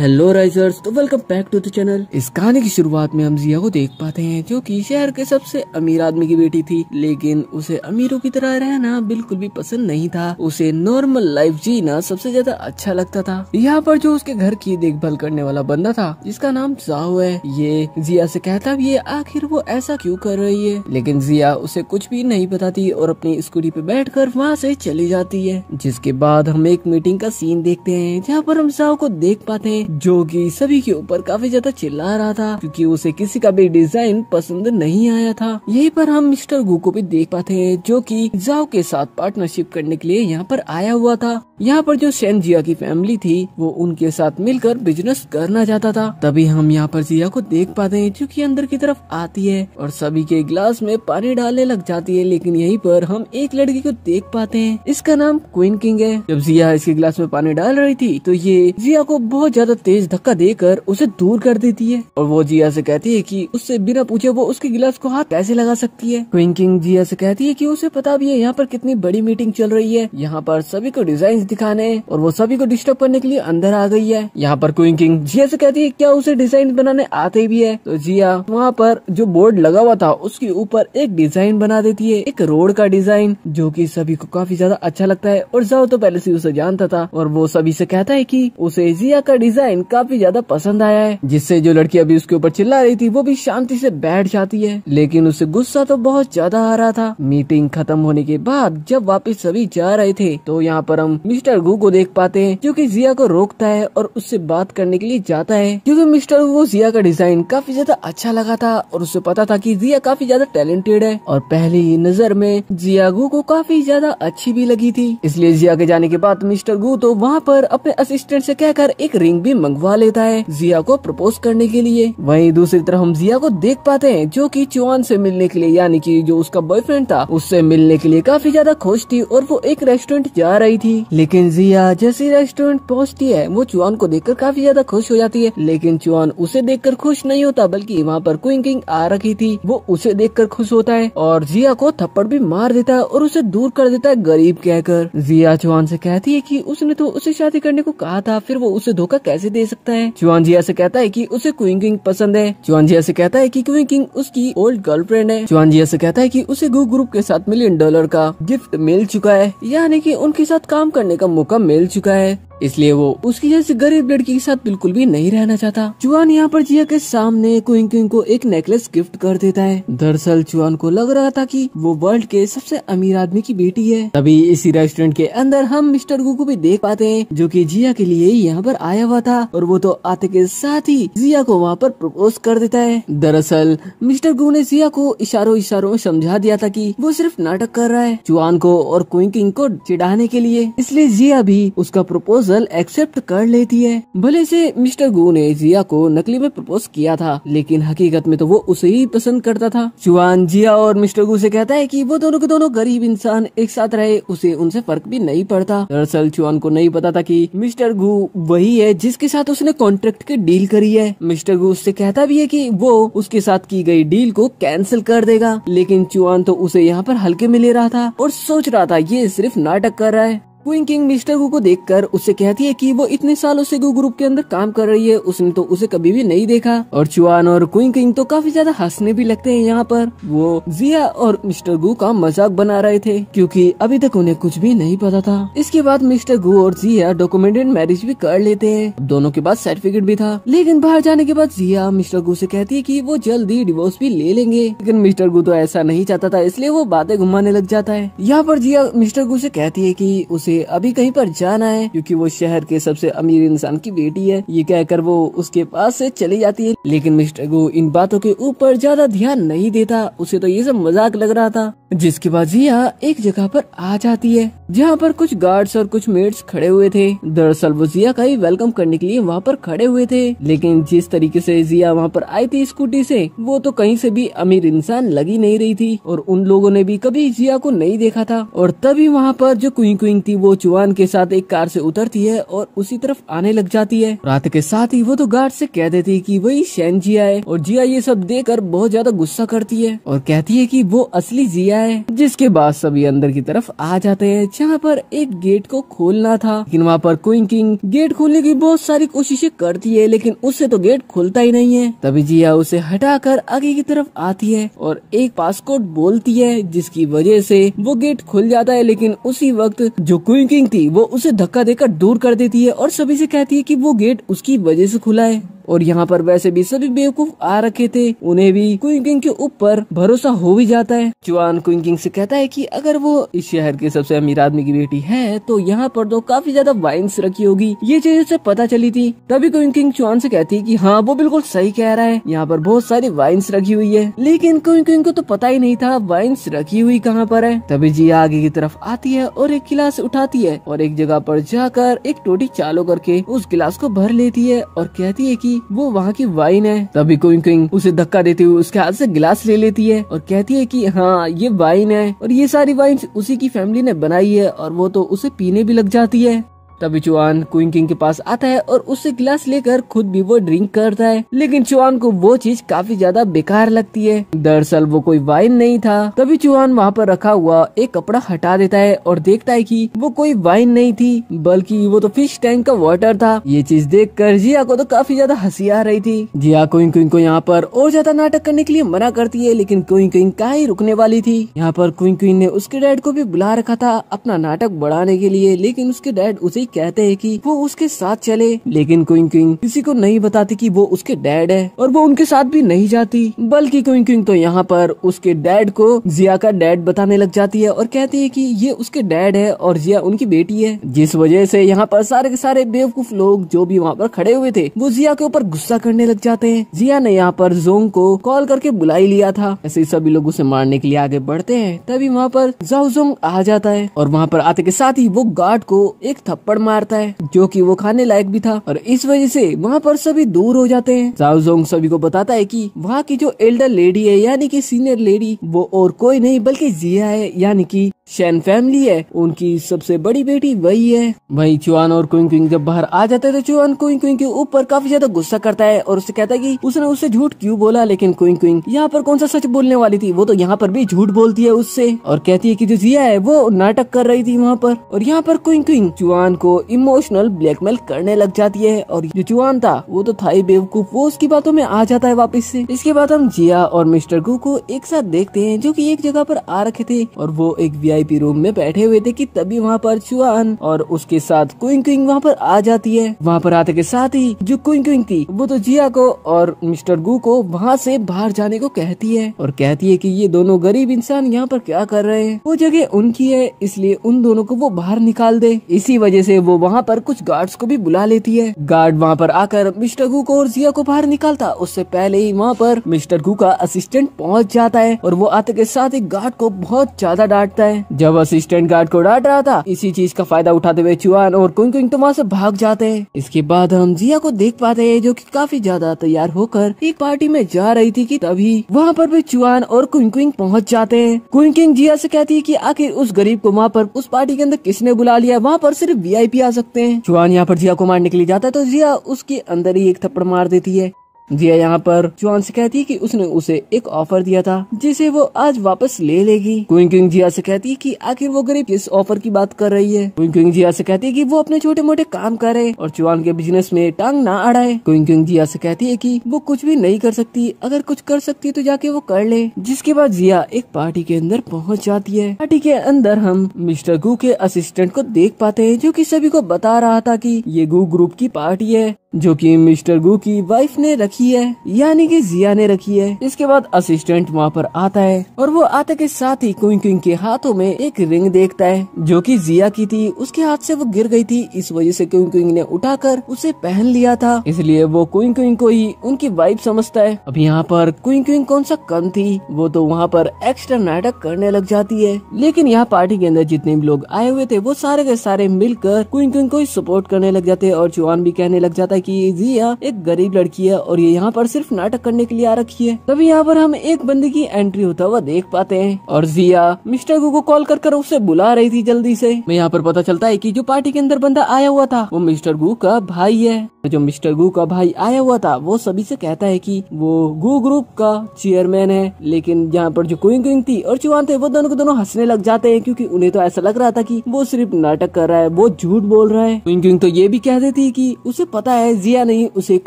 hello risers तो welcome back to the channel इस कहानी की शुरुआत में हम जिया को देख पाते हैं जो कि शहर के सबसे अमीर आदमी की बेटी थी लेकिन उसे अमीरों की तरह रहना बिल्कुल भी पसंद नहीं था उसे नॉर्मल लाइफ जीना सबसे ज्यादा अच्छा लगता था यहाँ पर जो उसके घर की देखभाल करने वाला बंदा था जिसका नाम जाओ है ये जिया ऐसी कहता भी है आखिर वो ऐसा क्यूँ कर रही है लेकिन जिया उसे कुछ भी नहीं बताती और अपनी स्कूटी पे बैठ कर वहाँ चली जाती है जिसके बाद हम एक मीटिंग का सीन देखते है जहाँ पर हम जाओ को देख पाते हैं जो कि सभी के ऊपर काफी ज्यादा चिल्ला रहा था क्योंकि उसे किसी का भी डिजाइन पसंद नहीं आया था यहीं पर हम मिस्टर गु को भी देख पाते हैं जो कि जाओ के साथ पार्टनरशिप करने के लिए यहाँ पर आया हुआ था यहाँ पर जो सैन जिया की फैमिली थी वो उनके साथ मिलकर बिजनेस करना चाहता था तभी हम यहाँ पर जिया को देख पाते हैं जो की अंदर की तरफ आती है और सभी के ग्लास में पानी डालने लग जाती है लेकिन यही पर हम एक लड़की को देख पाते है इसका नाम क्वीन किंग है जब जिया इसके ग्लास में पानी डाल रही थी तो ये जिया को बहुत ज्यादा ज्यादा तेज धक्का देकर उसे दूर कर देती है और वो जिया से कहती है कि उससे बिना पूछे वो उसके गिलास को हाथ कैसे लगा सकती है ट्विंकिंग जिया से कहती है कि उसे पता भी है यहाँ पर कितनी बड़ी मीटिंग चल रही है यहाँ पर सभी को डिजाइन दिखाने और वो सभी को डिस्टर्ब करने के लिए अंदर आ गई है यहाँ पर क्विंकिंग जिया से कहती है क्या उसे डिजाइन बनाने आते भी है तो जिया वहाँ पर जो बोर्ड लगा हुआ था उसके ऊपर एक डिजाइन बना देती है एक रोड का डिजाइन जो की सभी को काफी ज्यादा अच्छा लगता है और जाओ तो पहले से उसे जानता था और वो सभी से कहता है की उसे जिया का डिजाइन डिजाइन काफी ज्यादा पसंद आया है जिससे जो लड़की अभी उसके ऊपर चिल्ला रही थी वो भी शांति से बैठ जाती है लेकिन उसे गुस्सा तो बहुत ज्यादा आ रहा था मीटिंग खत्म होने के बाद जब वापस सभी जा रहे थे तो यहाँ पर हम मिस्टर गु को देख पाते हैं जो की जिया को रोकता है और उससे बात करने के लिए जाता है क्यूँकी मिस्टर गु को जिया का डिजाइन काफी ज्यादा अच्छा लगा था और उसे पता था की जिया काफी ज्यादा टैलेंटेड है और पहली ही नजर में जिया गु को काफी ज्यादा अच्छी भी लगी थी इसलिए जिया के जाने के बाद मिस्टर गु तो वहाँ पर अपने असिस्टेंट से कहकर एक रिंग भी मंगवा लेता है जिया को प्रपोज करने के लिए वहीं दूसरी तरफ हम जिया को देख पाते हैं जो कि चुआन से मिलने के लिए यानी कि जो उसका बॉयफ्रेंड था उससे मिलने के लिए काफी ज्यादा खुश थी और वो एक रेस्टोरेंट जा रही थी लेकिन जिया जैसे रेस्टोरेंट पहुँचती है वो चुआन को देख काफी ज्यादा खुश हो जाती है लेकिन चुआन उसे देख खुश नहीं होता बल्कि वहाँ पर क्विंग किंग आ रखी थी वो उसे देख खुश होता है और जिया को थप्पड़ भी मार देता है और उसे दूर कर देता है गरीब कहकर जिया चौहान से कहती है कि उसने तो उसे शादी करने को कहा था फिर वो उसे धोखा कैसे पैसे दे सकता है जिया से कहता है कि उसे क्वीन किंग पसंद है जिया से कहता है कि क्वीन किंग उसकी ओल्ड गर्लफ्रेंड है जिया से कहता है कि उसे गु ग्रुप के साथ मिलियन डॉलर का गिफ्ट मिल चुका है यानी कि उनके साथ काम करने का मौका मिल चुका है इसलिए वो उसकी जैसे गरीब लड़की के साथ बिल्कुल भी नहीं रहना चाहता चुआन यहाँ पर जिया के सामने कुंग कुंग को एक नेकलेस गिफ्ट कर देता है दरअसल चुआन को लग रहा था की वो वर्ल्ड के सबसे अमीर आदमी की बेटी है तभी इसी रेस्टोरेंट के अंदर हम मिस्टर गु को भी देख पाते हैं जो की जिया के लिए यहाँ पर आया हुआ था और वो तो आते के साथ ही जिया को वहाँ पर प्रपोज कर देता है दरअसल मिस्टर गु ने जिया को इशारों इशारों में समझा दिया था कि वो सिर्फ नाटक कर रहा है चुआन को और कुंग को चिढ़ाने के लिए इसलिए जिया भी उसका प्रपोज प्रपोजल एक्सेप्ट कर लेती है भले से मिस्टर गो ने जिया को नकली में प्रपोज किया था लेकिन हकीकत में तो वो उसे ही पसंद करता था चुआन जिया और मिस्टर गो से कहता है कि वो दोनों के दोनों गरीब इंसान एक साथ रहे उसे उनसे फर्क भी नहीं पड़ता दरअसल चुआन को नहीं पता था की मिस्टर गु वही है जिसके साथ उसने कॉन्ट्रेक्ट की डील करी है मिस्टर गु उससे कहता भी है की वो उसके साथ की गई डील को कैंसिल कर देगा लेकिन चुआन तो उसे यहाँ पर हल्के में ले रहा था और सोच रहा था ये सिर्फ नाटक कर रहा है क्वीन किंग मिस्टर गु को देखकर उससे कहती है कि वो इतने सालों से गु ग्रुप के अंदर काम कर रही है उसने तो उसे कभी भी नहीं देखा और चुआन और क्वीन किंग तो काफी ज्यादा हंसने भी लगते हैं यहाँ पर वो जिया और मिस्टर गु का मजाक बना रहे थे क्योंकि अभी तक उन्हें कुछ भी नहीं पता था इसके बाद मिस्टर गु और जिया डॉक्यूमेंटेड मैरिज भी कर लेते हैं दोनों के पास सर्टिफिकेट भी था लेकिन बाहर जाने के बाद जिया मिस्टर गु ऐसी कहती है की वो जल्दी डिवोर्स भी ले लेंगे लेकिन मिस्टर गु तो ऐसा नहीं चाहता था इसलिए वो बातें घुमाने लग जाता है यहाँ पर जिया मिस्टर गु ऐसी कहती है की उसे लिए अभी कहीं पर जाना है क्योंकि वो शहर के सबसे अमीर इंसान की बेटी है ये कहकर वो उसके पास से चली जाती है लेकिन मिस्टर गो इन बातों के ऊपर ज्यादा ध्यान नहीं देता उसे तो ये सब मजाक लग रहा था जिसके बाद जिया एक जगह पर आ जाती है जहाँ पर कुछ गार्ड्स और कुछ मेट्स खड़े हुए थे दरअसल वो जिया का ही वेलकम करने के लिए वहाँ पर खड़े हुए थे लेकिन जिस तरीके से जिया वहाँ पर आई थी स्कूटी से वो तो कहीं से भी अमीर इंसान लगी नहीं रही थी और उन लोगों ने भी कभी जिया को नहीं देखा था और तभी वहाँ पर जो कुई कुइंग थी वो चुआन के साथ एक कार से उतरती है और उसी तरफ आने लग जाती है रात के साथ ही वो तो गार्ड से कह देती है कि वही शैन जिया है और जिया ये सब देख कर बहुत ज्यादा गुस्सा करती है और कहती है कि वो असली जिया है जिसके बाद सभी अंदर की तरफ आ जाते हैं जहाँ पर एक गेट को खोलना था लेकिन वहाँ पर क्विंग किंग गेट खोलने की बहुत सारी कोशिशें करती है लेकिन उससे तो गेट खुलता ही नहीं है तभी जिया उसे हटाकर आगे की तरफ आती है और एक पासकोड बोलती है जिसकी वजह से वो गेट खुल जाता है लेकिन उसी वक्त जो क्विंकिंग थी वो उसे धक्का देकर दूर कर देती है और सभी से कहती है कि वो गेट उसकी वजह से खुला है और यहाँ पर वैसे भी सभी बेवकूफ आ रखे थे उन्हें भी क्विंकिंग के ऊपर भरोसा हो भी जाता है चुआन क्विंकिंग से कहता है कि अगर वो इस शहर के सबसे अमीर आदमी की बेटी है तो यहाँ पर तो काफी ज्यादा वाइन्स रखी होगी ये चीज उसे पता चली थी तभी क्विंकिंग चुआन से कहती है कि हाँ वो बिल्कुल सही कह रहा है यहाँ पर बहुत सारी वाइन्स रखी हुई है लेकिन क्विंकिंग को तो पता ही नहीं था वाइन्स रखी हुई कहाँ पर है तभी जी आगे की तरफ आती है और एक गिलास उठा उठाती है और एक जगह पर जाकर एक टोटी चालू करके उस गिलास को भर लेती है और कहती है कि वो वहाँ की वाइन है तभी क्विंग क्विंग उसे धक्का देते हुए उसके हाथ से गिलास ले लेती है और कहती है कि हाँ ये वाइन है और ये सारी वाइन उसी की फैमिली ने बनाई है और वो तो उसे पीने भी लग जाती है तभी चुआन क्वीन किंग के पास आता है और उससे गिलास लेकर खुद भी वो ड्रिंक करता है लेकिन चुआन को वो चीज काफी ज्यादा बेकार लगती है दरअसल वो कोई वाइन नहीं था तभी चुआन वहाँ पर रखा हुआ एक कपड़ा हटा देता है और देखता है की वो कोई वाइन नहीं थी बल्कि वो तो फिश टैंक का वाटर था ये चीज देख कर जिया को तो काफी ज्यादा हंसी आ रही थी जिया क्वीन क्विंग को यहाँ पर और ज्यादा नाटक करने के लिए मना करती है लेकिन क्वीन क्विंग कहा ही रुकने वाली थी यहाँ पर क्वीन क्विंग ने उसके डैड को भी बुला रखा था अपना नाटक बढ़ाने के लिए लेकिन उसके डैड उसे कहते हैं कि वो उसके साथ चले लेकिन क्विंग क्विंग किसी को नहीं बताती कि वो उसके डैड है और वो उनके साथ भी नहीं जाती बल्कि क्विंग क्विंग तो यहाँ पर उसके डैड को जिया का डैड बताने लग जाती है और कहती है की ये उसके डैड है और जिया उनकी बेटी है जिस वजह से यहाँ पर सारे के सारे बेवकूफ लोग जो भी वहाँ पर खड़े हुए थे वो जिया के ऊपर गुस्सा करने लग जाते हैं जिया ने यहाँ पर जोंग को कॉल करके बुलाई लिया था ऐसे सभी लोग उसे मारने के लिए आगे बढ़ते हैं तभी वहाँ पर जोंग आ जाता है और वहाँ पर आते के साथ ही वो गार्ड को एक थप्पड़ थप्पड़ मारता है जो कि वो खाने लायक भी था और इस वजह से वहाँ पर सभी दूर हो जाते हैं साउजोंग सभी को बताता है कि वहाँ की जो एल्डर लेडी है यानी कि सीनियर लेडी वो और कोई नहीं बल्कि जिया है यानी कि शैन फैमिली है उनकी सबसे बड़ी बेटी वही है वही चुआन और क्विंग क्विंग जब बाहर आ जाते तो चुआन क्विंग क्विंग के ऊपर काफी ज्यादा गुस्सा करता है और उससे कहता है कि उसने उससे झूठ क्यों बोला लेकिन क्विंग क्विंग यहाँ पर कौन सा सच बोलने वाली थी वो तो यहाँ पर भी झूठ बोलती है उससे और कहती है की जो जिया है वो नाटक कर रही थी वहाँ पर और यहाँ पर क्विंग क्विंग चुआन को को इमोशनल ब्लैकमेल करने लग जाती है और जो जुआन था वो तो था बेवकूफ वो उसकी बातों में आ जाता है वापस से इसके बाद हम जिया और मिस्टर गु को एक साथ देखते हैं जो कि एक जगह पर आ रखे थे और वो एक वीआईपी रूम में बैठे हुए थे कि तभी वहाँ पर चुआन और उसके साथ क्विंग क्विंग वहाँ पर आ जाती है वहाँ पर आते के साथ ही जो क्विंग क्विंग थी वो तो जिया को और मिस्टर गु को वहाँ से बाहर जाने को कहती है और कहती है की ये दोनों गरीब इंसान यहाँ पर क्या कर रहे हैं वो जगह उनकी है इसलिए उन दोनों को वो बाहर निकाल दे इसी वजह से वो वहाँ पर कुछ गार्ड्स को भी बुला लेती है गार्ड वहाँ पर आकर मिस्टर घू को और जिया को बाहर निकालता उससे पहले ही वहाँ पर मिस्टर घू का असिस्टेंट पहुँच जाता है और वो आते के साथ ही गार्ड को बहुत ज्यादा डांटता है जब असिस्टेंट गार्ड को डांट रहा था इसी चीज का फायदा उठाते हुए चुहान और कुंग कुंग तो वहाँ से भाग जाते हैं इसके बाद हम जिया को देख पाते है जो की काफी ज्यादा तैयार होकर एक पार्टी में जा रही थी की तभी वहाँ पर भी चुहान और कुंग कुंग पहुँच जाते हैं कुंग कुंग जिया से कहती है की आखिर उस गरीब को वहाँ पर उस पार्टी के अंदर किसने बुला लिया वहाँ पर सिर्फ वी भी आ सकते हैं चुहान यहाँ पर जिया को मारने के लिए जाता है तो जिया उसके अंदर ही एक थप्पड़ मार देती है दिया यहाँ पर चुआन से कहती है कि उसने उसे एक ऑफर दिया था जिसे वो आज वापस ले लेगी क्विंग क्विंग जिया से कहती है कि आखिर वो गरीब किस ऑफर की बात कर रही है क्विंग क्विंग जिया से कहती कि वो अपने छोटे मोटे काम करे और चुआन के बिजनेस में टांग ना अड़ाए क्विंग क्विंग जिया से कहती है कि वो कुछ भी नहीं कर सकती अगर कुछ कर सकती तो जाके वो कर ले जिसके बाद जिया एक पार्टी के अंदर पहुँच जाती है पार्टी के अंदर हम मिस्टर गु के असिस्टेंट को देख पाते है जो की सभी को बता रहा था की ये गु ग्रुप की पार्टी है जो की मिस्टर गु की वाइफ ने रखी रखी है यानी कि जिया ने रखी है इसके बाद असिस्टेंट वहाँ पर आता है और वो आते के साथ ही कुंग कुंग के हाथों में एक रिंग देखता है जो कि जिया की थी उसके हाथ से वो गिर गई थी इस वजह से कुंग कुंग ने उठाकर उसे पहन लिया था इसलिए वो कुंग कुंग को ही उनकी वाइफ समझता है अब यहाँ पर कुंग कुंग कौन सा कम थी वो तो वहाँ पर एक्स्ट्रा नाटक करने लग जाती है लेकिन यहाँ पार्टी के अंदर जितने भी लोग आए हुए थे वो सारे के सारे मिलकर कुंग कुंग को सपोर्ट करने लग जाते हैं और चुहान भी कहने लग जाता है की जिया एक गरीब लड़की है और ये ये यहाँ पर सिर्फ नाटक करने के लिए आ रखी है तभी यहाँ पर हम एक बंदे की एंट्री होता हुआ देख पाते हैं और जिया मिस्टर गो को कॉल कर कर उसे बुला रही थी जल्दी से मैं यहाँ पर पता चलता है की जो पार्टी के अंदर बंदा आया हुआ था वो मिस्टर गु का भाई है जो मिस्टर गु का भाई आया हुआ था वो सभी से कहता है कि वो गु ग्रुप का चेयरमैन है लेकिन यहाँ पर जो कुंग थी और चुहान थे वो दोनों को दोनों हंसने लग जाते हैं क्योंकि उन्हें तो ऐसा लग रहा था कि वो सिर्फ नाटक कर रहा है वो झूठ बोल रहा है कुंग तो ये भी कह देती है की उसे पता है जिया नहीं उसे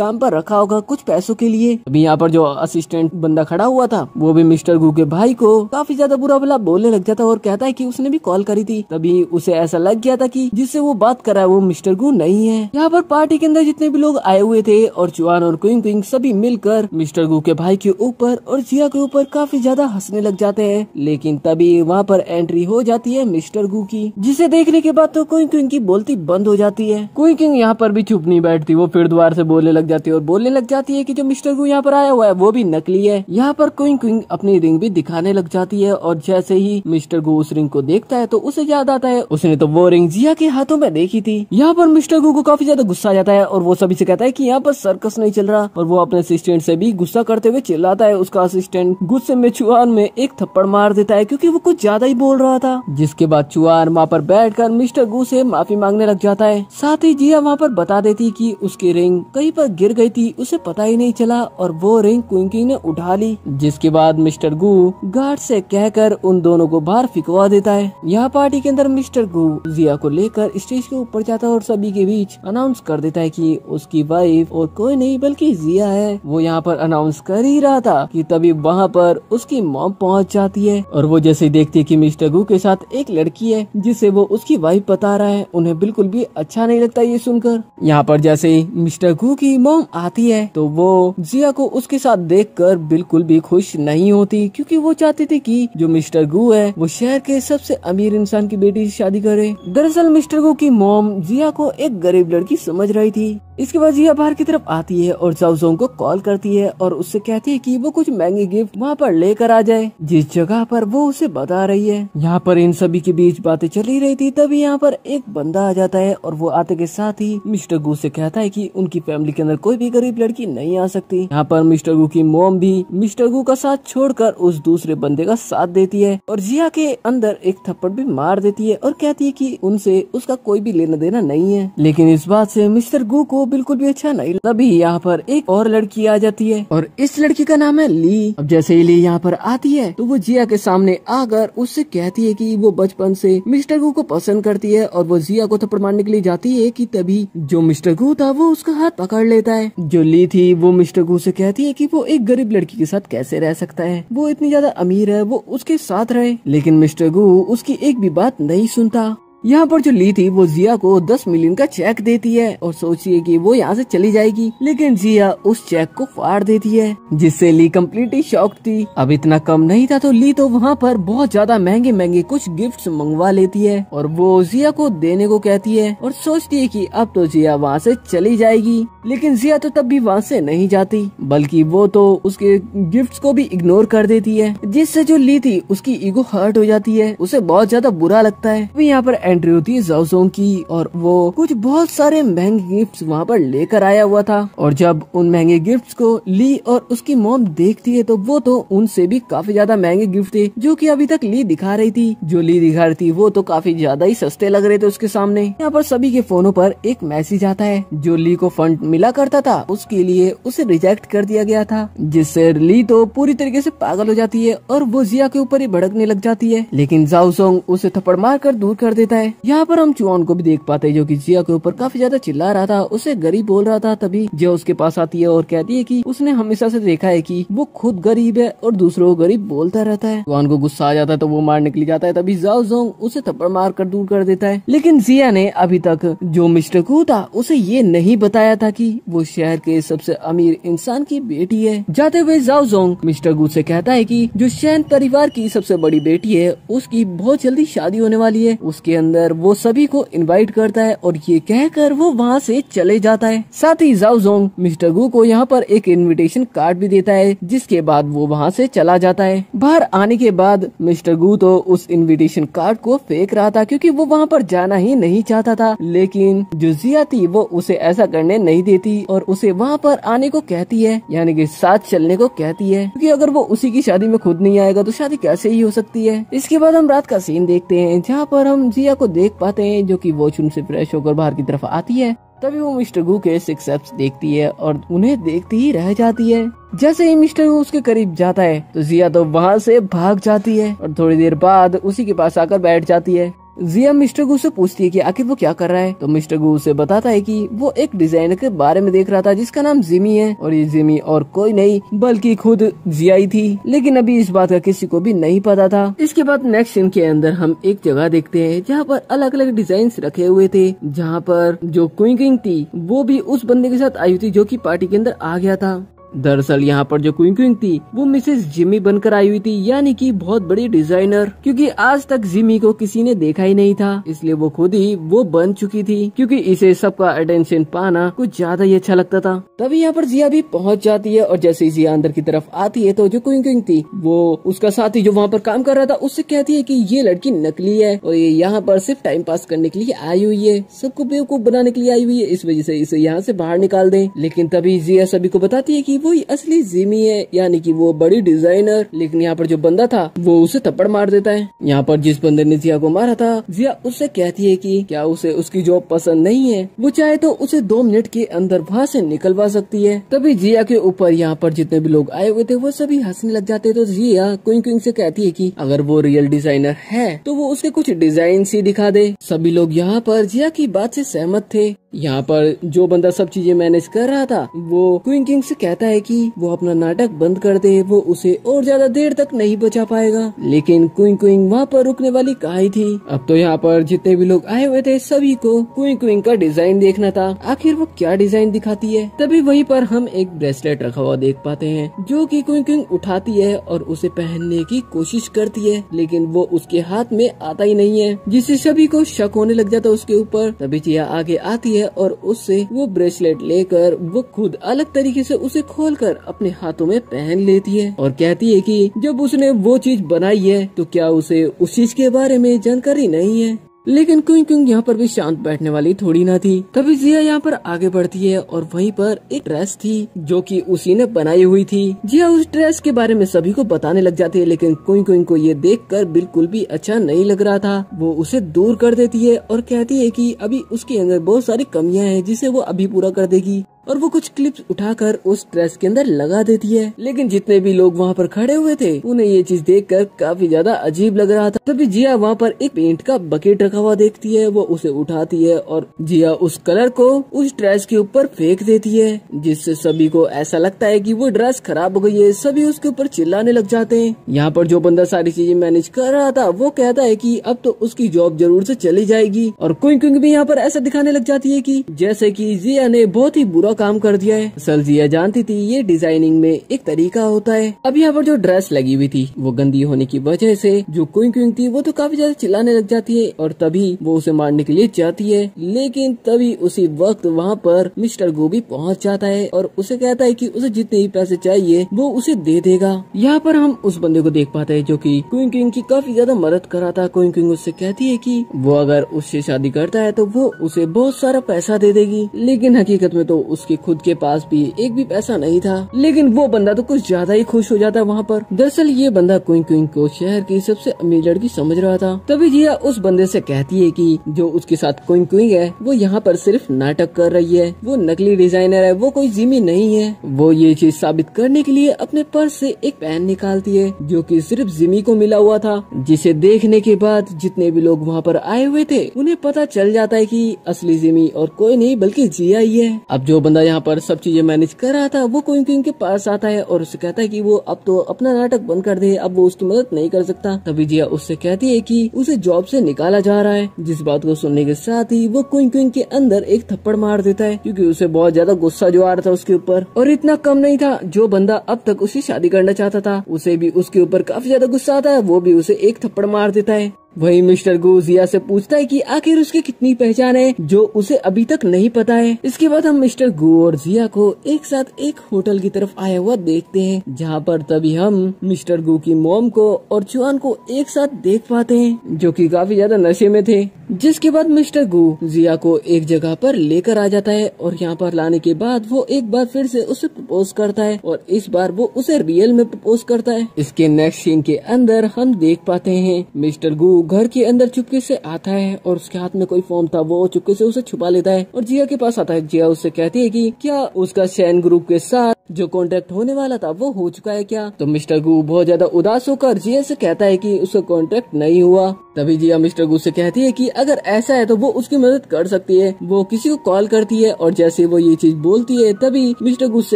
काम पर रखा होगा कुछ पैसों के लिए अभी यहाँ पर जो असिस्टेंट बंदा खड़ा हुआ था वो भी मिस्टर गु के भाई को काफी ज्यादा बुरा भला बोलने लग जाता और कहता है की उसने भी कॉल करी थी तभी उसे ऐसा लग गया था की जिससे वो बात कर रहा है वो मिस्टर गु नहीं है यहाँ पर पार्टी के अंदर जितने भी लोग आए हुए थे और चुआन और क्विंग क्विंग सभी मिलकर मिस्टर गु के भाई के ऊपर और जिया के ऊपर काफी ज्यादा हंसने लग जाते हैं लेकिन तभी वहाँ पर एंट्री हो जाती है मिस्टर गु की जिसे देखने के बाद तो क्विंग क्विंग की बोलती बंद हो जाती है क्विंग क्विंग यहाँ पर भी छुप नहीं बैठती वो फिर द्वार से बोलने लग जाती है और बोलने लग जाती है की जो मिस्टर गु यहाँ पर आया हुआ है वो भी नकली है यहाँ पर क्विंग क्विंग अपनी रिंग भी दिखाने लग जाती है और जैसे ही मिस्टर गु उस रिंग को देखता है तो उसे याद आता है उसने तो वो रिंग जिया के हाथों में देखी थी यहाँ पर मिस्टर गु को काफी ज्यादा गुस्सा आ जाता है और वो सभी से कहता है कि यहाँ पर सर्कस नहीं चल रहा और वो अपने असिस्टेंट से भी गुस्सा करते हुए चिल्लाता है उसका असिस्टेंट गुस्से में चुहान में एक थप्पड़ मार देता है क्योंकि वो कुछ ज्यादा ही बोल रहा था जिसके बाद चुहान वहाँ पर बैठ मिस्टर गु से माफी मांगने लग जाता है साथ ही जिया वहाँ पर बता देती की उसकी रिंग कहीं पर गिर गयी थी उसे पता ही नहीं चला और वो रिंग क्विंकी ने उठा ली जिसके बाद मिस्टर गु गार्ड से कहकर उन दोनों को बाहर फिकवा देता है यहाँ पार्टी के अंदर मिस्टर गु जिया को लेकर स्टेज के ऊपर जाता है और सभी के बीच अनाउंस कर देता है कि उसकी वाइफ और कोई नहीं बल्कि जिया है वो यहाँ पर अनाउंस कर ही रहा था कि तभी वहाँ पर उसकी मॉम पहुँच जाती है और वो जैसे देखती है कि मिस्टर गु के साथ एक लड़की है जिसे वो उसकी वाइफ बता रहा है उन्हें बिल्कुल भी अच्छा नहीं लगता ये सुनकर यहाँ पर जैसे ही मिस्टर गु की मॉम आती है तो वो जिया को उसके साथ कर बिल्कुल भी खुश नहीं होती क्यूँकी वो चाहती थी की जो मिस्टर गु है वो शहर के सबसे अमीर इंसान की बेटी से शादी करे दरअसल मिस्टर गु की मॉम जिया को एक गरीब लड़की समझ रही थी इसके बाद जिया बाहर की तरफ आती है और जाओ को कॉल करती है और उससे कहती है कि वो कुछ महंगी गिफ्ट वहाँ पर लेकर आ जाए जिस जगह पर वो उसे बता रही है यहाँ पर इन सभी के बीच बातें चली रही थी तभी यहाँ पर एक बंदा आ जाता है और वो आते के साथ ही मिस्टर गु से कहता है की उनकी फैमिली के अंदर कोई भी गरीब लड़की नहीं आ सकती यहाँ पर मिस्टर गु की मोम भी मिस्टर गु का साथ छोड़ उस दूसरे बंदे का साथ देती है और जिया के अंदर एक थप्पड़ भी मार देती है और कहती है की उनसे उसका कोई भी लेना देना नहीं है लेकिन इस बात ऐसी मिस्टर गु को बिल्कुल भी अच्छा नहीं तभी यहाँ पर एक और लड़की आ जाती है और इस लड़की का नाम है ली अब जैसे ही ली यहाँ पर आती है तो वो जिया के सामने आकर उससे कहती है कि वो बचपन से मिस्टर गु को पसंद करती है और वो जिया को थप्पड़ मारने के लिए जाती है कि तभी जो मिस्टर गु था वो उसका हाथ पकड़ लेता है जो ली थी वो मिस्टर गु से कहती है कि वो एक गरीब लड़की के साथ कैसे रह सकता है वो इतनी ज्यादा अमीर है वो उसके साथ रहे लेकिन मिस्टर गु उसकी एक भी बात नहीं सुनता यहाँ पर जो ली थी वो जिया को 10 मिलियन का चेक देती है और सोचिए कि वो यहाँ से चली जाएगी लेकिन जिया उस चेक को फाड़ देती है जिससे ली कम्प्लीटली शॉक थी अब इतना कम नहीं था तो ली तो वहाँ पर बहुत ज्यादा महंगे महंगे कुछ गिफ्ट मंगवा लेती है और वो जिया को देने को कहती है और सोचती है की अब तो जिया वहाँ ऐसी चली जाएगी लेकिन जिया तो तब भी वहाँ से नहीं जाती बल्कि वो तो उसके गिफ्ट को भी इग्नोर कर देती है जिससे जो ली थी उसकी ईगो हर्ट हो जाती है उसे बहुत ज्यादा बुरा लगता है यहाँ पर एंट्री होती है जाउसोंग की और वो कुछ बहुत सारे महंगे गिफ्ट वहाँ पर लेकर आया हुआ था और जब उन महंगे गिफ्ट को ली और उसकी मोम देखती है तो वो तो उनसे भी काफी ज्यादा महंगे गिफ्ट थे जो की अभी तक ली दिखा रही थी जो ली दिखा रही थी वो तो काफी ज्यादा ही सस्ते लग रहे थे उसके सामने यहाँ पर सभी के फोनों पर एक मैसेज आता है जो ली को फंड मिला करता था उसके लिए उसे रिजेक्ट कर दिया गया था जिससे ली तो पूरी तरीके से पागल हो जाती है और वो जिया के ऊपर ही भड़कने लग जाती है लेकिन जाउसोंग उसे थप्पड़ मार कर दूर कर देता है है यहाँ पर हम चुआन को भी देख पाते हैं जो की जिया के ऊपर काफी ज्यादा चिल्ला रहा था उसे गरीब बोल रहा था तभी जिया उसके पास आती है और कहती है की उसने हमेशा से देखा है की वो खुद गरीब है और दूसरों को गरीब बोलता रहता है चुआन को गुस्सा आ जाता है तो वो मार निकली जाता है तभी जाओ जो उसे थप्पड़ मार कर दूर कर देता है लेकिन जिया ने अभी तक जो मिस्टर कू था उसे ये नहीं बताया था की वो शहर के सबसे अमीर इंसान की बेटी है जाते हुए जाओ मिस्टर गु से कहता है कि जो शैन परिवार की सबसे बड़ी बेटी है उसकी बहुत जल्दी शादी होने वाली है उसके अंदर अंदर वो सभी को इनवाइट करता है और ये कहकर वो वहाँ से चले जाता है साथ ही जाओजोंग मिस्टर गु को यहाँ पर एक इनविटेशन कार्ड भी देता है जिसके बाद वो वहाँ से चला जाता है बाहर आने के बाद मिस्टर गु तो उस इनविटेशन कार्ड को फेंक रहा था क्यूँकी वो वहाँ पर जाना ही नहीं चाहता था लेकिन जो जिया थी वो उसे ऐसा करने नहीं देती और उसे वहाँ पर आने को कहती है यानी की साथ चलने को कहती है क्यूँकी अगर वो उसी की शादी में खुद नहीं आएगा तो शादी कैसे ही हो सकती है इसके बाद हम रात का सीन देखते हैं जहाँ पर हम जिया को देख पाते हैं जो कि वॉशरूम से फ्रेश होकर बाहर की तरफ आती है तभी वो मिस्टर गु के सिक्स देखती है और उन्हें देखती ही रह जाती है जैसे ही मिस्टर गु उसके करीब जाता है तो जिया तो वहाँ से भाग जाती है और थोड़ी देर बाद उसी के पास आकर बैठ जाती है जिया मिस्टर गु से पूछती है कि आखिर वो क्या कर रहा है तो मिस्टर गु उसे बताता है कि वो एक डिजाइनर के बारे में देख रहा था जिसका नाम जिमी है और ये जिमी और कोई नहीं बल्कि खुद जिया ही थी लेकिन अभी इस बात का किसी को भी नहीं पता था इसके बाद नेक्स्ट सीन के अंदर हम एक जगह देखते है जहाँ पर अलग अलग डिजाइन रखे हुए थे जहाँ पर जो कुंग थी वो भी उस बंदे के साथ आई थी जो की पार्टी के अंदर आ गया था दरअसल यहाँ पर जो क्विंग क्विंग थी वो मिसेस जिमी बनकर आई हुई थी यानी कि बहुत बड़ी डिजाइनर क्योंकि आज तक जिमी को किसी ने देखा ही नहीं था इसलिए वो खुद ही वो बन चुकी थी क्योंकि इसे सबका अटेंशन पाना कुछ ज्यादा ही अच्छा लगता था तभी यहाँ पर जिया भी पहुँच जाती है और जैसे ही जिया अंदर की तरफ आती है तो जो क्विंग क्विंग थी वो उसका साथी जो वहाँ पर काम कर रहा था उससे कहती है की ये लड़की नकली है और ये यहाँ पर सिर्फ टाइम पास करने के लिए आई हुई है सबको बेवकूफ बनाने के लिए आई हुई है इस वजह से इसे यहाँ से बाहर निकाल दे लेकिन तभी जिया सभी को बताती है की वो असली जिमी है यानी कि वो बड़ी डिजाइनर लेकिन यहाँ पर जो बंदा था वो उसे थप्पड़ मार देता है यहाँ पर जिस बंदे ने जिया को मारा था जिया उससे कहती है की क्या उसे उसकी जॉब पसंद नहीं है वो चाहे तो उसे दो मिनट के अंदर वहाँ से निकलवा सकती है तभी जिया के ऊपर यहाँ पर जितने भी लोग आए हुए थे वो सभी हंसने लग जाते तो जिया क्विंग क्विंग से कहती है की अगर वो रियल डिजाइनर है तो वो उसके कुछ डिजाइन ही दिखा दे सभी लोग यहाँ पर जिया की बात से सहमत थे यहाँ पर जो बंदा सब चीजें मैनेज कर रहा था वो क्वीन किंग से कहता है कि वो अपना नाटक बंद कर दे वो उसे और ज्यादा देर तक नहीं बचा पाएगा लेकिन क्वीन क्विंग वहाँ पर रुकने वाली कहा थी अब तो यहाँ पर जितने भी लोग आए हुए थे सभी को क्वीन क्विंग का डिजाइन देखना था आखिर वो क्या डिजाइन दिखाती है तभी वही पर हम एक ब्रेसलेट रखा हुआ देख पाते है जो की क्वीन क्विंग उठाती है और उसे पहनने की कोशिश करती है लेकिन वो उसके हाथ में आता ही नहीं है जिससे सभी को शक होने लग जाता उसके ऊपर तभी चिया आगे आती है है और उससे वो ब्रेसलेट लेकर वो खुद अलग तरीके से उसे खोलकर अपने हाथों में पहन लेती है और कहती है कि जब उसने वो चीज बनाई है तो क्या उसे उस चीज के बारे में जानकारी नहीं है लेकिन क्यूँ क्यूँ यहाँ पर भी शांत बैठने वाली थोड़ी ना थी तभी जिया यहाँ पर आगे बढ़ती है और वहीं पर एक ड्रेस थी जो कि उसी ने बनाई हुई थी जिया उस ड्रेस के बारे में सभी को बताने लग जाती है लेकिन कुई कुई को ये देख कर बिल्कुल भी अच्छा नहीं लग रहा था वो उसे दूर कर देती है और कहती है की अभी उसके अंदर बहुत सारी कमियाँ है जिसे वो अभी पूरा कर देगी और वो कुछ क्लिप्स उठाकर उस ड्रेस के अंदर लगा देती है लेकिन जितने भी लोग वहाँ पर खड़े हुए थे उन्हें ये चीज देखकर काफी ज्यादा अजीब लग रहा था तभी जिया वहाँ पर एक पेंट का बकेट रखा हुआ देखती है वो उसे उठाती है और जिया उस कलर को उस ड्रेस के ऊपर फेंक देती है जिससे सभी को ऐसा लगता है की वो ड्रेस खराब हो गई है सभी उसके ऊपर चिल्लाने लग जाते हैं यहाँ पर जो बंदा सारी चीजें मैनेज कर रहा था वो कहता है की अब तो उसकी जॉब जरूर ऐसी चली जाएगी और क्विंग क्विंग भी यहाँ पर ऐसा दिखाने लग जाती है की जैसे की जिया ने बहुत ही बुरा हुआ काम कर दिया है सलजिया जानती थी ये डिजाइनिंग में एक तरीका होता है अब यहाँ पर जो ड्रेस लगी हुई थी वो गंदी होने की वजह से जो कुंग कुंग थी वो तो काफी ज्यादा चिल्लाने लग जाती है और तभी वो उसे मारने के लिए जाती है लेकिन तभी उसी वक्त वहाँ पर मिस्टर गोभी पहुँच जाता है और उसे कहता है की उसे जितने ही पैसे चाहिए वो उसे दे देगा यहाँ पर हम उस बंदे को देख पाते है जो की कुंग कुंग की काफी ज्यादा मदद था कुंग कुंग उससे कहती है की वो अगर उससे शादी करता है तो वो उसे बहुत सारा पैसा दे देगी लेकिन हकीकत में तो उस उसके खुद के पास भी एक भी पैसा नहीं था लेकिन वो बंदा तो कुछ ज्यादा ही खुश हो जाता वहाँ पर दरअसल ये बंदा क्विंग क्विंग को शहर की सबसे अमीर लड़की समझ रहा था तभी जिया उस बंदे से कहती है कि जो उसके साथ क्विंग क्विंग है वो यहाँ पर सिर्फ नाटक कर रही है वो नकली डिजाइनर है वो कोई जिमी नहीं है वो ये चीज साबित करने के लिए अपने पर्स से एक पैन निकालती है जो कि सिर्फ जिमी को मिला हुआ था जिसे देखने के बाद जितने भी लोग वहाँ पर आए हुए थे उन्हें पता चल जाता है कि असली जिमी और कोई नहीं बल्कि जिया ही है अब जो बंदा यहाँ पर सब चीजें मैनेज कर रहा था वो क्विंग क्विंग के पास आता है और उसे कहता है कि वो अब तो अपना नाटक बंद कर दे अब वो उसकी मदद नहीं कर सकता तभी जिया उससे कहती है कि उसे जॉब से निकाला जा रहा है जिस बात को सुनने के साथ ही वो क्विंग क्विंग के अंदर एक थप्पड़ मार देता है क्यूँकी उसे बहुत ज्यादा गुस्सा जो आ रहा था उसके ऊपर और इतना कम नहीं था जो बंदा अब तक उसे शादी करना चाहता था उसे भी उसके ऊपर काफी ज्यादा गुस्सा आता है वो भी उसे एक थप्पड़ मार देता है वही मिस्टर गो जिया से पूछता है कि आखिर उसकी कितनी पहचान है जो उसे अभी तक नहीं पता है इसके बाद हम मिस्टर गो और जिया को एक साथ एक होटल की तरफ आया हुआ देखते हैं जहाँ पर तभी हम मिस्टर गो की मोम को और चुआन को एक साथ देख पाते हैं जो कि काफी ज्यादा नशे में थे जिसके बाद मिस्टर गो जिया को एक जगह पर लेकर आ जाता है और यहाँ पर लाने के बाद वो एक बार फिर से उसे प्रपोज करता है और इस बार वो उसे रियल में प्रपोज करता है इसके नेक्स्ट सीन के अंदर हम देख पाते हैं मिस्टर गो घर के अंदर चुपके से आता है और उसके हाथ में कोई फॉर्म था वो चुपके से उसे छुपा लेता है और जिया के पास आता है जिया उससे कहती है कि क्या उसका सैन ग्रुप के साथ जो कॉन्ट्रैक्ट होने वाला था वो हो चुका है क्या तो मिस्टर गु बहुत ज्यादा उदास होकर जिया से कहता है कि उसका कॉन्ट्रैक्ट नहीं हुआ तभी जिया मिस्टर गुस्से से कहती है कि अगर ऐसा है तो वो उसकी मदद कर सकती है वो किसी को कॉल करती है और जैसे वो ये चीज बोलती है तभी मिस्टर गुस्से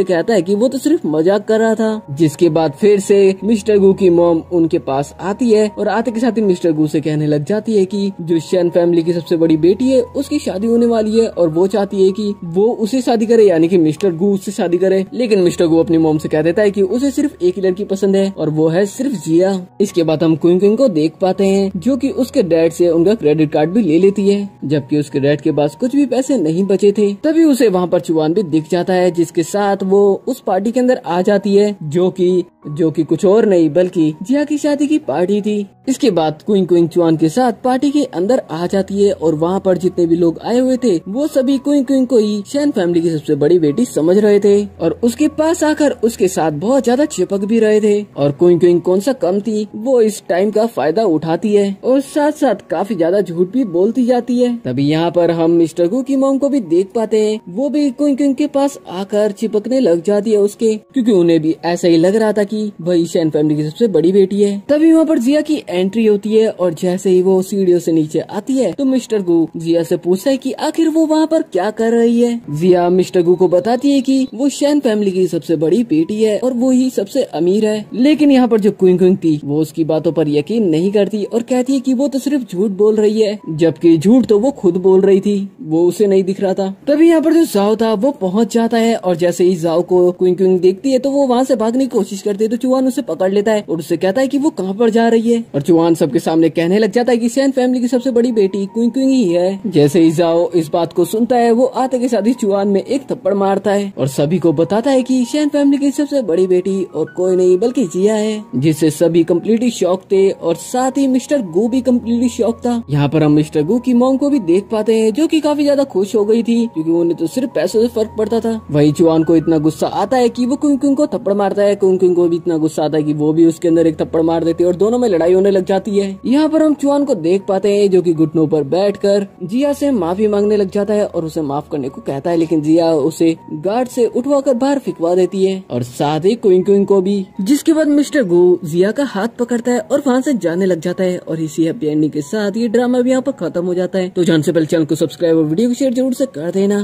से कहता है कि वो तो सिर्फ मजाक कर रहा था जिसके बाद फिर से मिस्टर गु की मोम उनके पास आती है और आते के साथ ही मिस्टर गु से कहने लग जाती है की जो शैन फैमिली की सबसे बड़ी बेटी है उसकी शादी होने वाली है और वो चाहती है की वो उसे शादी करे यानी की मिस्टर गु उससे शादी करे लेकिन मिस्टर गु अपनी मोम ऐसी कह देता है की उसे सिर्फ एक ही लड़की पसंद है और वो है सिर्फ जिया इसके बाद हम कुंग को देख पाते हैं जो की उसके डैड से उनका क्रेडिट कार्ड भी ले लेती है जबकि उसके डैड के पास कुछ भी पैसे नहीं बचे थे तभी उसे वहाँ पर चुवान भी दिख जाता है जिसके साथ वो उस पार्टी के अंदर आ जाती है जो की जो कि कुछ और नहीं बल्कि जिया की शादी की पार्टी थी इसके बाद कुइंग कुइंग चुआन के साथ पार्टी के अंदर आ जाती है और वहाँ पर जितने भी लोग आए हुए थे वो सभी कुइंग कुइंग को ही शैन फैमिली की सबसे बड़ी बेटी समझ रहे थे और उसके पास आकर उसके साथ बहुत ज्यादा चिपक भी रहे थे और कुइंग कुइंग कौन सा कम थी वो इस टाइम का फायदा उठाती है और साथ साथ काफी ज्यादा झूठ भी बोलती जाती है तभी यहाँ पर हम मिस्टर गु की मोम को भी देख पाते है वो भी कुइंग कुइंग के पास आकर चिपकने लग जाती है उसके क्यूँकी उन्हें भी ऐसा ही लग रहा था की वह ईशान फैमिली की सबसे बड़ी बेटी है तभी वहाँ पर जिया की एंट्री होती है और जैसे ही वो सीढ़ियों से नीचे आती है तो मिस्टर गु जिया से पूछता है कि आखिर वो वहाँ पर क्या कर रही है जिया मिस्टर गु को बताती है कि वो शैन फैमिली की सबसे बड़ी बेटी है और वो ही सबसे अमीर है लेकिन यहाँ पर जो क्विंग क्विंग थी वो उसकी बातों पर यकीन नहीं करती और कहती है कि वो तो सिर्फ झूठ बोल रही है जबकि झूठ तो वो खुद बोल रही थी वो उसे नहीं दिख रहा था तभी यहाँ पर जो जाओ था वो पहुँच जाता है और जैसे ही जाओ को क्विंग क्विंग देखती है तो वो वहाँ से भागने की कोशिश करती है तो चुहान उसे पकड़ लेता है और उससे कहता है की वो कहाँ पर जा रही है और चुहान सबके सामने कहने लग जाता है की सैन फैमिली की सबसे बड़ी बेटी क्विंग क्विंग ही है जैसे ही जाओ इस बात को सुनता है वो आते के साथ ही चुहान में एक थप्पड़ मारता है और सभी को बताता है की सैन फैमिली की सबसे बड़ी बेटी और कोई नहीं बल्कि जिया है जिससे सभी कम्प्लीटली शौक थे और साथ ही मिस्टर गो भी कम्प्लीटली शौक था यहाँ पर हम मिस्टर गो की मोम को भी देख पाते हैं जो कि काफी ज्यादा खुश हो गई थी क्योंकि उन्हें तो सिर्फ पैसों से फर्क पड़ता था वही चुहान को इतना गुस्सा आता है कि वो कुंग को थप्पड़ मारता है कुंग को भी इतना गुस्सा आता है कि वो भी उसके अंदर एक थप्पड़ मार देती है और दोनों में लड़ाई होने लग जाती है यहाँ पर हम चुआन को देख पाते हैं जो की घुटनों पर बैठकर जिया से माफी मांगने लग जाता है और उसे माफ करने को कहता है लेकिन जिया उसे गार्ड से उठवाकर बाहर फिकवा देती है और साथ ही क्विंग क्विंग को भी जिसके बाद मिस्टर गो जिया का हाथ पकड़ता है और वहाँ से जाने लग जाता है और इसी हैप्पी एंडिंग के साथ ये ड्रामा भी यहाँ पर खत्म हो जाता है तो जान से पहले चैनल को सब्सक्राइब और वीडियो को शेयर जरूर से कर देना